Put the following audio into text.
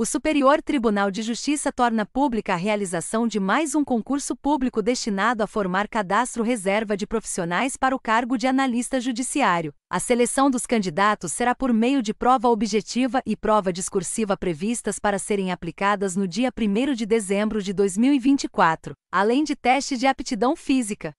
o Superior Tribunal de Justiça torna pública a realização de mais um concurso público destinado a formar cadastro reserva de profissionais para o cargo de analista judiciário. A seleção dos candidatos será por meio de prova objetiva e prova discursiva previstas para serem aplicadas no dia 1 de dezembro de 2024, além de teste de aptidão física.